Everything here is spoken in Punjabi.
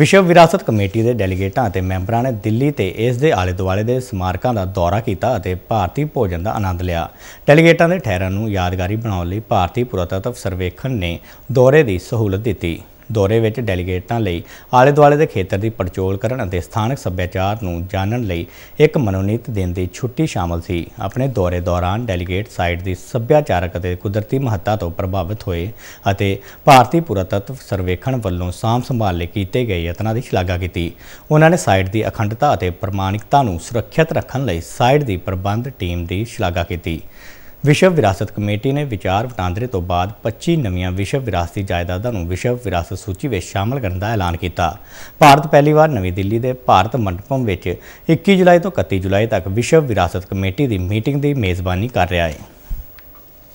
ਵਿਸ਼ਵ ਵਿਰਾਸਤ ਕਮੇਟੀ ਦੇ ਡੈਲੀਗੇਟਾਂ ਅਤੇ ਮੈਂਬਰਾਂ ਨੇ ਦਿੱਲੀ ਤੇ ਇਸ ਦੇ ਆਲੇ-ਦੁਆਲੇ ਦੇ ਸਮਾਰਕਾਂ ਦਾ ਦੌਰਾ ਕੀਤਾ ਅਤੇ ਭਾਰਤੀ ਭੋਜਨ ਦਾ ਆਨੰਦ ਲਿਆ। ਡੈਲੀਗੇਟਾਂ ਦੇ ਠਹਿਰਨ ਨੂੰ ਯਾਦਗਾਰੀ ਬਣਾਉਣ ਲਈ ਭਾਰਤੀ ਪੁਰਾਤੱਤਵ ਸਰਵੇਖਣ ਨੇ ਦੌਰੇ ਦੀ ਸਹੂਲਤ ਦਿੱਤੀ। ਦੌਰੇ ਵਿੱਚ ਡੈਲੀਗੇਟਾਂ ਲਈ ਆਲੇ ਦੁਆਲੇ ਦੇ ਖੇਤਰ ਦੀ ਪੜਚੋਲ ਕਰਨ ਅਤੇ ਸਥਾਨਕ ਸੱਭਿਆਚਾਰ ਨੂੰ ਜਾਣਨ ਲਈ ਇੱਕ ਮਨੋਨੀਤ ਦਿਨ ਦੀ ਛੁੱਟੀ ਸ਼ਾਮਲ ਸੀ ਆਪਣੇ ਦੌਰੇ ਦੌਰਾਨ ਡੈਲੀਗੇਟ ਸਾਈਟ ਦੀ ਸੱਭਿਆਚਾਰਕ ਅਤੇ ਕੁਦਰਤੀ ਮਹੱਤਤਾ ਤੋਂ ਪ੍ਰਭਾਵਿਤ ਹੋਏ ਅਤੇ ਭਾਰਤੀ ਪੁਰਾਤਤਵ ਸਰਵੇਖਣ ਵੱਲੋਂ ਸਾਂਭ ਸੰਭਾਲ ਲਈ ਕੀਤੇ ਗਏ ਯਤਨਾਂ ਦੀ ਸ਼ਲਾਘਾ ਕੀਤੀ ਉਹਨਾਂ ਨੇ ਸਾਈਟ ਦੀ ਅਖੰਡਤਾ ਅਤੇ ਪ੍ਰਮਾਣਿਕਤਾ ਨੂੰ ਸੁਰੱਖਿਅਤ ਰੱਖਣ ਲਈ ਸਾਈਟ ਦੀ ਪ੍ਰਬੰਧ ਟੀਮ ਦੀ ਸ਼ਲਾਘਾ ਕੀਤੀ ਵਿਸ਼ਵ ਵਿਰਾਸਤ ਕਮੇਟੀ ਨੇ ਵਿਚਾਰ ਵਟਾਂਦਰੇ ਤੋਂ ਬਾਅਦ 25 ਨਵੀਆਂ ਵਿਸ਼ਵ ਵਿਰਾਸਤੀ ਜਾਇਦਾਦਾਂ ਨੂੰ ਵਿਸ਼ਵ ਵਿਰਾਸਤ ਸੂਚੀ ਵਿੱਚ ਸ਼ਾਮਲ ਕਰਨ ਦਾ ਐਲਾਨ ਕੀਤਾ। ਭਾਰਤ ਪਹਿਲੀ ਵਾਰ ਨਵੀਂ ਦਿੱਲੀ ਦੇ ਭਾਰਤ ਮੰਡਪਮ ਵਿੱਚ 21 ਜੁਲਾਈ ਤੋਂ 31 ਜੁਲਾਈ ਤੱਕ ਵਿਸ਼ਵ ਵਿਰਾਸਤ ਕਮੇਟੀ ਦੀ ਮੀਟਿੰਗ ਦੀ ਮੇਜ਼ਬਾਨੀ ਕਰ ਰਿਹਾ ਹੈ।